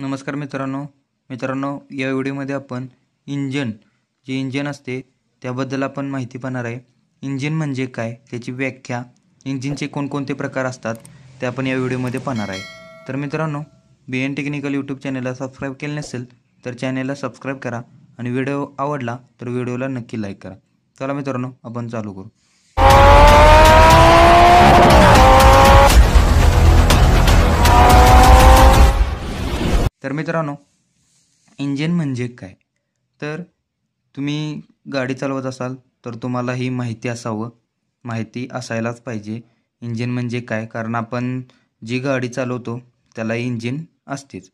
नमस्कार मित्रांनो मित्रांनो या व्हिडिओमध्ये आपण इंजन जे इंजन असते त्याबद्दल आपण माहिती पाहणार आहे इंजिन म्हणजे काय त्याची व्याख्या इंजिनचे कोणकोणते प्रकार असतात ते आपण या व्हिडिओमध्ये पाहणार आहे तर मित्रांनो बी एन टेक्निकल यूट्यूब चॅनेलला सबस्क्राईब केले नसेल तर चॅनेलला सबस्क्राईब करा आणि व्हिडिओ आवडला तर व्हिडिओला नक्की लाईक करा चला मित्रांनो आपण चालू करू तर मित्रांनो इंजिन म्हणजे काय तर तुम्ही गाडी चालवत असाल तर तुम्हाला ही माहिती असावं माहिती असायलाच पाहिजे इंजिन म्हणजे काय कारण आपण जी गाडी चालवतो त्याला इंजिन असतेच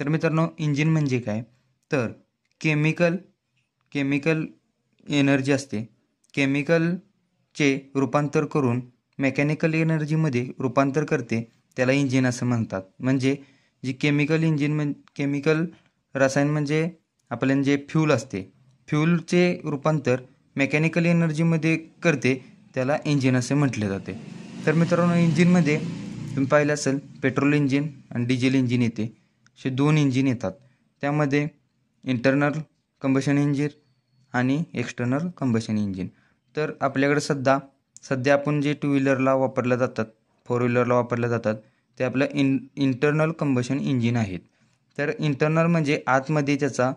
तर मित्रांनो इंजिन म्हणजे काय तर केमिकल केमिकल एनर्जी असते केमिकलचे रूपांतर करून मेकॅनिकल एनर्जीमध्ये रूपांतर करते त्याला इंजिन असं म्हणतात म्हणजे जी केमिकल इंजिन म्हण केमिकल रसायन म्हणजे आपल्याला जे फ्यूल असते फ्यूलचे रूपांतर मेकॅनिकल एनर्जीमध्ये करते त्याला इंजिन असे म्हटले जाते तर मित्रांनो इंजिनमध्ये तुम्ही पाहिलं असेल पेट्रोल इंजिन आणि डिझेल इंजिन येते असे दोन इंजिन येतात त्यामध्ये इंटरनल कंबशन इंजिन आणि एक्सटर्नल कंबशन इंजिन तर आपल्याकडे सध्या सध्या आपण जे टू व्हीलरला वापरल्या जातात फोर व्हीलरला वापरल्या जातात ते आपलं इन इंटरनल कंबशन इंजिन आहेत तर इंटरनल म्हणजे आतमध्ये त्याचा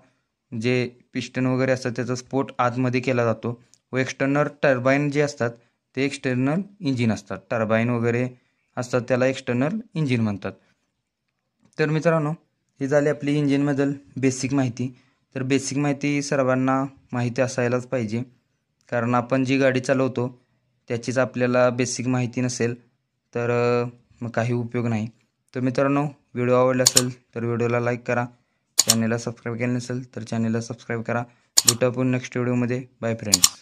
जे पिस्टन वगैरे असतात त्याचा स्फोट आतमध्ये केला जातो व एक्स्टर्नल टर्बाईन जे असतात ते एक्स्टर्नल इंजिन असतात टर्बाईन वगैरे असतात त्याला एक्स्टर्नल इंजिन म्हणतात तर मित्रांनो हे झाली आपली इंजिनबद्दल बेसिक माहिती तर बेसिक माहिती सर्वांना माहिती असायलाच पाहिजे कारण आपण जी गाडी चालवतो त्याचीच आपल्याला बेसिक माहिती नसेल तर मग काही उपयोग नाही तर मित्रांनो व्हिडिओ आवडला असेल तर व्हिडिओला लाईक करा चॅनेलला सबस्क्राईब केलं नसेल तर चॅनेलला सबस्क्राईब करा भेटू आपण नेक्स्ट व्हिडिओमध्ये बाय फ्रेंड्स